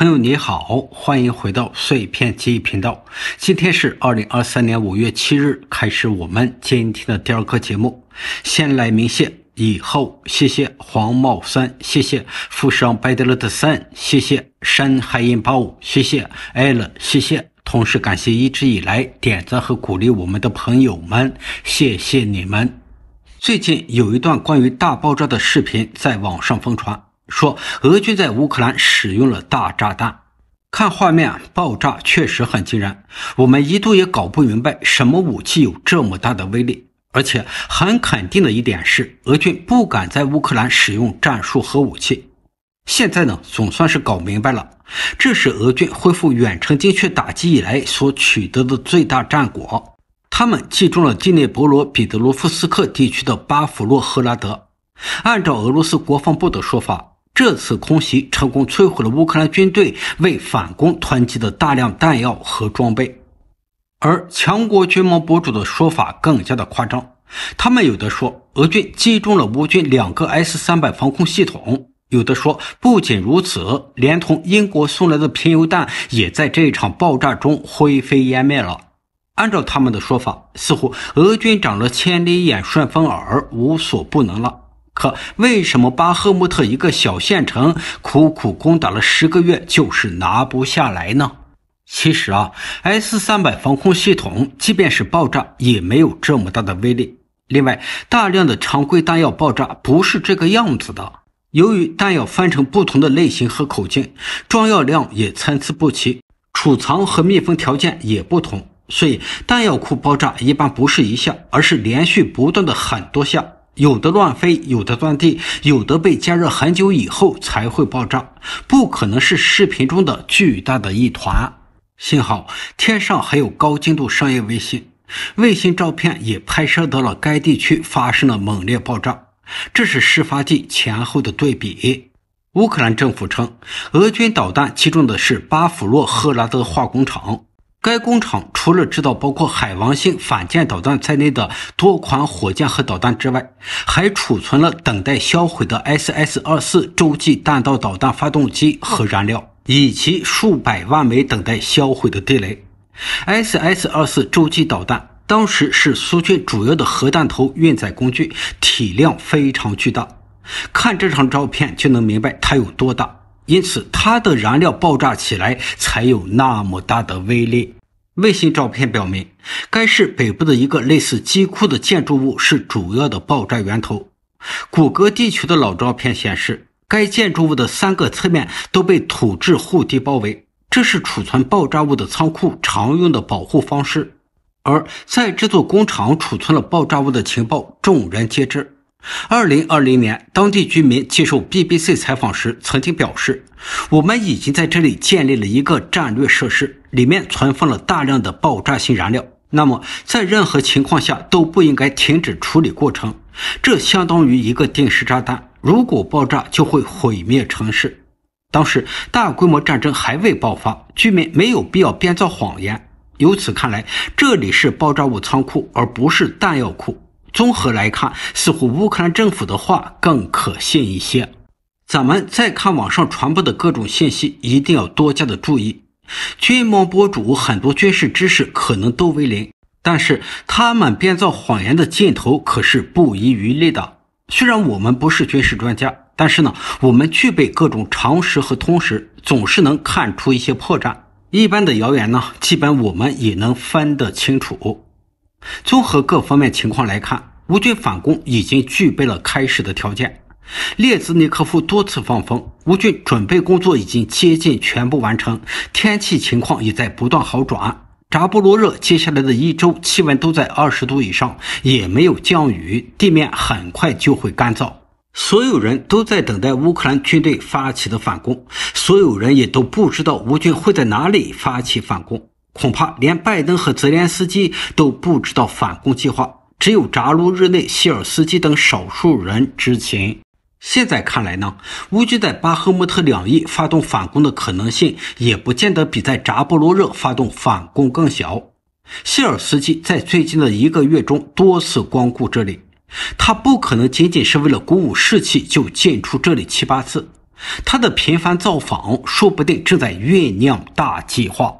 朋友你好，欢迎回到碎片记忆频道。今天是二零二三年五月七日，开始我们今天的第二个节目。先来鸣谢，以后谢谢黄茂三，谢谢富商拜德勒的三，谢谢山海音八五，谢谢艾乐，谢谢。同时感谢一直以来点赞和鼓励我们的朋友们，谢谢你们。最近有一段关于大爆炸的视频在网上疯传。说俄军在乌克兰使用了大炸弹，看画面，爆炸确实很惊人。我们一度也搞不明白什么武器有这么大的威力。而且很肯定的一点是，俄军不敢在乌克兰使用战术核武器。现在呢，总算是搞明白了，这是俄军恢复远程精确打击以来所取得的最大战果。他们击中了基聂伯罗彼得罗夫斯克地区的巴甫洛赫拉德。按照俄罗斯国防部的说法。这次空袭成功摧毁了乌克兰军队为反攻囤积的大量弹药和装备，而强国军模博主的说法更加的夸张。他们有的说俄军击中了乌军两个 S 三百防空系统，有的说不仅如此，连同英国送来的贫油弹也在这一场爆炸中灰飞烟灭了。按照他们的说法，似乎俄军长了千里眼、顺风耳，无所不能了。可为什么巴赫穆特一个小县城苦苦攻打了十个月，就是拿不下来呢？其实啊，S 三百防空系统即便是爆炸，也没有这么大的威力。另外，大量的常规弹药爆炸不是这个样子的。由于弹药分成不同的类型和口径，装药量也参差不齐，储藏和密封条件也不同，所以弹药库爆炸一般不是一下，而是连续不断的很多下。有的乱飞，有的钻地，有的被加热很久以后才会爆炸，不可能是视频中的巨大的一团。幸好天上还有高精度商业卫星，卫星照片也拍摄到了该地区发生了猛烈爆炸。这是事发地前后的对比。乌克兰政府称，俄军导弹击中的是巴甫洛赫拉德化工厂。该工厂除了制造包括海王星反舰导弹在内的多款火箭和导弹之外，还储存了等待销毁的 S S 二四洲际弹道导弹发动机和燃料，以及数百万枚等待销毁的地雷。S S 二四洲际导弹当时是苏军主要的核弹头运载工具，体量非常巨大，看这张照片就能明白它有多大。因此，它的燃料爆炸起来才有那么大的威力。卫星照片表明，该市北部的一个类似机库的建筑物是主要的爆炸源头。谷歌地区的老照片显示，该建筑物的三个侧面都被土质护堤包围，这是储存爆炸物的仓库常用的保护方式。而在这座工厂储存了爆炸物的情报，众人皆知。二零二零年，当地居民接受 BBC 采访时曾经表示：“我们已经在这里建立了一个战略设施，里面存放了大量的爆炸性燃料。那么，在任何情况下都不应该停止处理过程。这相当于一个定时炸弹，如果爆炸就会毁灭城市。”当时大规模战争还未爆发，居民没有必要编造谎言。由此看来，这里是爆炸物仓库，而不是弹药库。综合来看，似乎乌克兰政府的话更可信一些。咱们再看网上传播的各种信息，一定要多加的注意。军网博主很多军事知识可能都为零，但是他们编造谎言的劲头可是不遗余力的。虽然我们不是军事专家，但是呢，我们具备各种常识和通识，总是能看出一些破绽。一般的谣言呢，基本我们也能分得清楚。综合各方面情况来看，乌军反攻已经具备了开始的条件。列兹尼科夫多次放风，乌军准备工作已经接近全部完成，天气情况也在不断好转。扎波罗热接下来的一周气温都在二十度以上，也没有降雨，地面很快就会干燥。所有人都在等待乌克兰军队发起的反攻，所有人也都不知道乌军会在哪里发起反攻。恐怕连拜登和泽连斯基都不知道反攻计划，只有扎卢日内、希尔斯基等少数人知情。现在看来呢，乌军在巴赫穆特两翼发动反攻的可能性，也不见得比在扎波罗热发动反攻更小。希尔斯基在最近的一个月中多次光顾这里，他不可能仅仅是为了鼓舞士气就进出这里七八次，他的频繁造访，说不定正在酝酿大计划。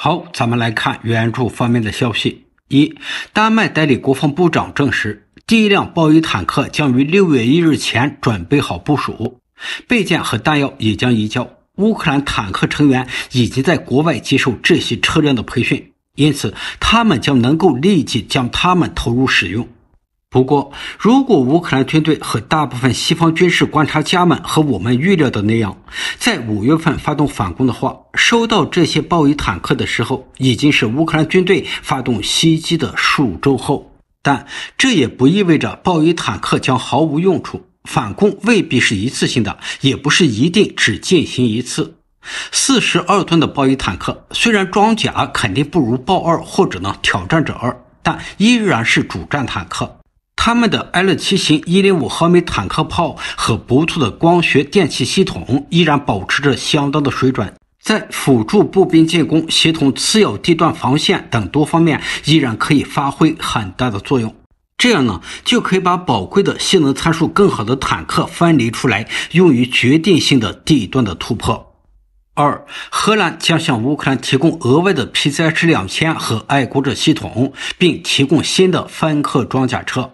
好，咱们来看援助方面的消息。一，丹麦代理国防部长证实，第一辆豹一坦克将于六月一日前准备好部署，备件和弹药也将移交乌克兰坦克成员，已经在国外接受这些车辆的培训，因此他们将能够立即将它们投入使用。不过，如果乌克兰军队和大部分西方军事观察家们和我们预料的那样，在五月份发动反攻的话，收到这些鲍伊坦克的时候，已经是乌克兰军队发动袭击的数周后。但这也不意味着鲍伊坦克将毫无用处。反攻未必是一次性的，也不是一定只进行一次。四十二吨的鲍伊坦克虽然装甲肯定不如豹二或者呢挑战者二，但依然是主战坦克。他们的 L7 型105毫米坦克炮和不错的光学电气系统依然保持着相当的水准，在辅助步兵进攻、协同次要地段防线等多方面依然可以发挥很大的作用。这样呢，就可以把宝贵的性能参数更好的坦克分离出来，用于决定性的地段的突破。二，荷兰将向乌克兰提供额外的 PZH2000 和爱国者系统，并提供新的芬克装甲车。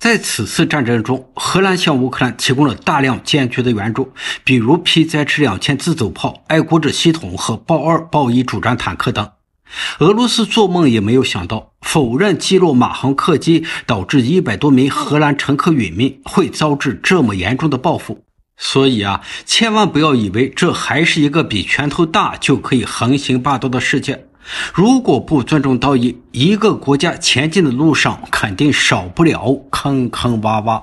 在此次战争中，荷兰向乌克兰提供了大量艰巨的援助，比如 p 十2千自走炮、爱国者系统和豹二、豹一主战坦克等。俄罗斯做梦也没有想到，否认击落马航客机导致一百多名荷兰乘客殒命，会遭致这么严重的报复。所以啊，千万不要以为这还是一个比拳头大就可以横行霸道的世界。如果不尊重道义，一个国家前进的路上肯定少不了坑坑洼洼。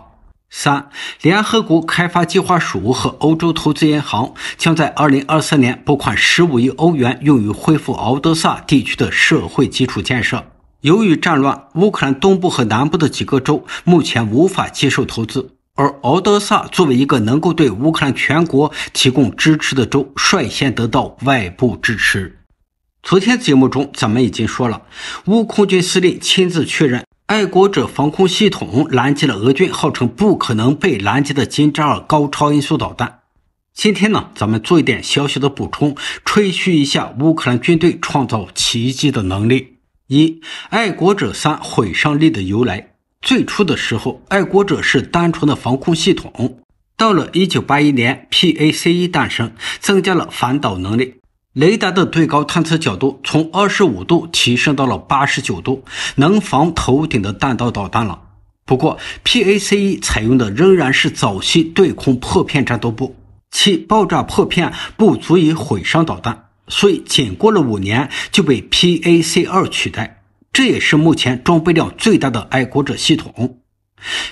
三，联合国开发计划署和欧洲投资银行将在2023年拨款15亿欧元，用于恢复敖德萨地区的社会基础建设。由于战乱，乌克兰东部和南部的几个州目前无法接受投资，而敖德萨作为一个能够对乌克兰全国提供支持的州，率先得到外部支持。昨天节目中，咱们已经说了，乌空军司令亲自确认，爱国者防空系统拦截了俄军号称不可能被拦截的“金扎尔”高超音速导弹。今天呢，咱们做一点小小的补充，吹嘘一下乌克兰军队创造奇迹的能力。一、爱国者三毁伤力的由来。最初的时候，爱国者是单纯的防空系统，到了1981年，PAC 一诞生，增加了反导能力。雷达的最高探测角度从二十五度提升到了八十九度，能防头顶的弹道导弹了。不过，PAC 一采用的仍然是早期对空破片战斗部，其爆炸破片不足以毁伤导弹，所以仅过了五年就被 PAC 二取代。这也是目前装备量最大的爱国者系统。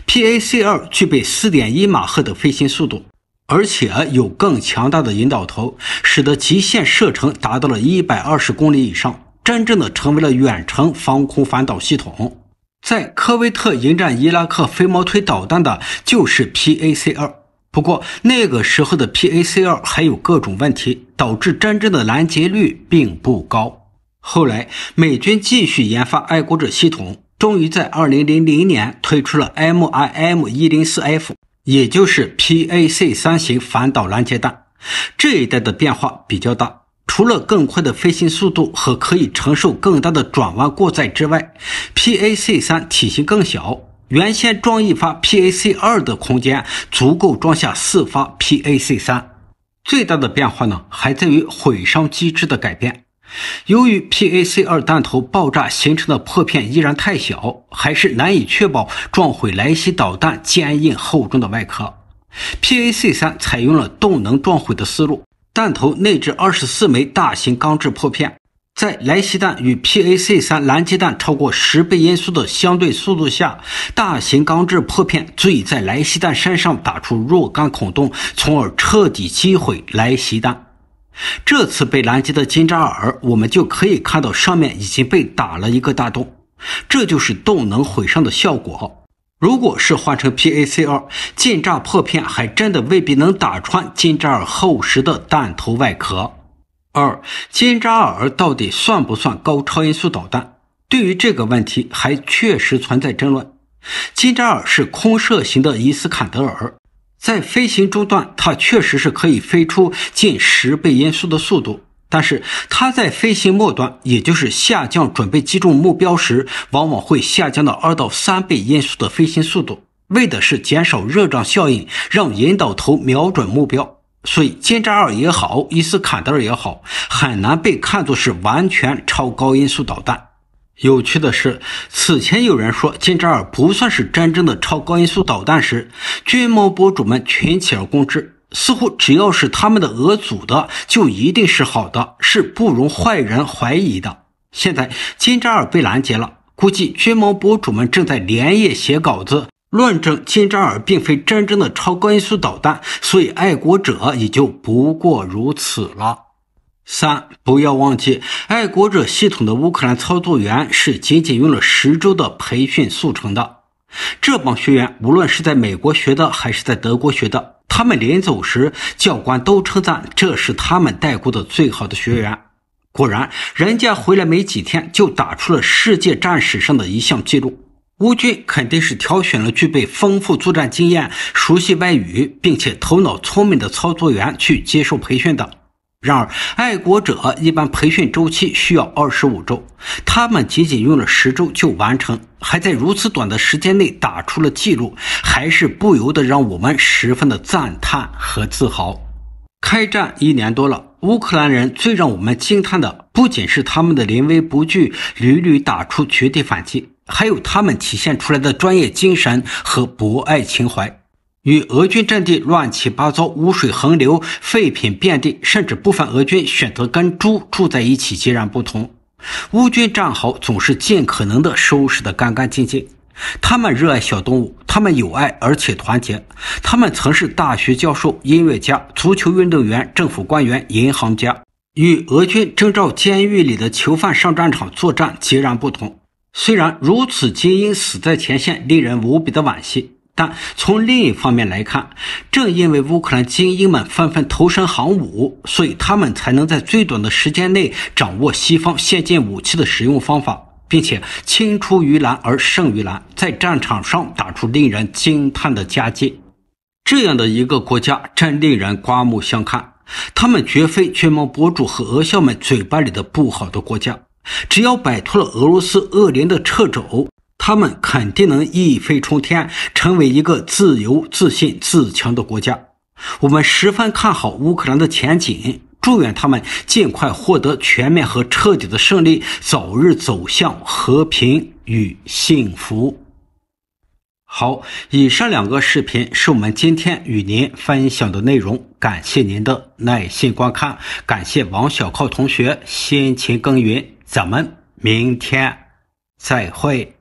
PAC 二具备四点一马赫的飞行速度。而且有更强大的引导头，使得极限射程达到了一百二十公里以上，真正的成为了远程防空反导系统。在科威特迎战伊拉克飞毛腿导弹的就是 PAC-2，不过那个时候的 PAC-2 还有各种问题，导致真正的拦截率并不高。后来美军继续研发爱国者系统，终于在二零零零年推出了 MIM-104F。也就是 PAC 三型反导拦截弹，这一代的变化比较大。除了更快的飞行速度和可以承受更大的转弯过载之外，PAC 三体型更小，原先装一发 PAC 二的空间足够装下四发 PAC 三。最大的变化呢，还在于毁伤机制的改变。由于 PAC 二弹头爆炸形成的破片依然太小，还是难以确保撞毁来袭导弹坚硬厚重的外壳。PAC 三采用了动能撞毁的思路，弹头内置二十四枚大型钢制破片，在来袭弹与 PAC 三拦截弹超过十倍音速的相对速度下，大型钢制破片足以在来袭弹身上打出若干孔洞，从而彻底击毁来袭弹。这次被拦截的金扎尔，我们就可以看到上面已经被打了一个大洞，这就是动能毁伤的效果。如果是换成 PAC-2，近炸破片还真的未必能打穿金扎尔厚实的弹头外壳。二，金扎尔到底算不算高超音速导弹？对于这个问题，还确实存在争论。金扎尔是空射型的伊斯坎德尔。在飞行中段，它确实是可以飞出近十倍音速的速度，但是它在飞行末端，也就是下降准备击中目标时，往往会下降到二到三倍音速的飞行速度，为的是减少热胀效应，让引导头瞄准目标。所以，歼战二也好，伊斯坎德尔也好，很难被看作是完全超高音速导弹。有趣的是，此前有人说金扎尔不算是真正的超高音速导弹时，军毛博主们群起而攻之，似乎只要是他们的俄组的，就一定是好的，是不容坏人怀疑的。现在金扎尔被拦截了，估计军毛博主们正在连夜写稿子，论证金扎尔并非真正的超高音速导弹，所以爱国者也就不过如此了。三不要忘记，爱国者系统的乌克兰操作员是仅仅用了十周的培训速成的。这帮学员无论是在美国学的还是在德国学的，他们临走时教官都称赞这是他们带过的最好的学员。果然，人家回来没几天就打出了世界战史上的一项记录。乌军肯定是挑选了具备丰富作战经验、熟悉外语并且头脑聪明的操作员去接受培训的。然而，爱国者一般培训周期需要二十五周，他们仅仅用了十周就完成，还在如此短的时间内打出了记录，还是不由得让我们十分的赞叹和自豪。开战一年多了，乌克兰人最让我们惊叹的，不仅是他们的临危不惧，屡屡打出绝地反击，还有他们体现出来的专业精神和博爱情怀。与俄军阵地乱七八糟、污水横流、废品遍地，甚至部分俄军选择跟猪住在一起截然不同，乌军战壕总是尽可能的收拾得干干净净。他们热爱小动物，他们有爱而且团结。他们曾是大学教授、音乐家、足球运动员、政府官员、银行家。与俄军征召监狱里的囚犯上战场作战截然不同，虽然如此，精英死在前线令人无比的惋惜。但从另一方面来看，正因为乌克兰精英们纷纷投身航母，所以他们才能在最短的时间内掌握西方先进武器的使用方法，并且青出于蓝而胜于蓝，在战场上打出令人惊叹的佳绩。这样的一个国家真令人刮目相看，他们绝非全网博主和俄校们嘴巴里的不好的国家。只要摆脱了俄罗斯、恶灵的掣肘。他们肯定能一飞冲天，成为一个自由、自信、自强的国家。我们十分看好乌克兰的前景，祝愿他们尽快获得全面和彻底的胜利，早日走向和平与幸福。好，以上两个视频是我们今天与您分享的内容，感谢您的耐心观看，感谢王小靠同学辛勤耕耘。咱们明天再会。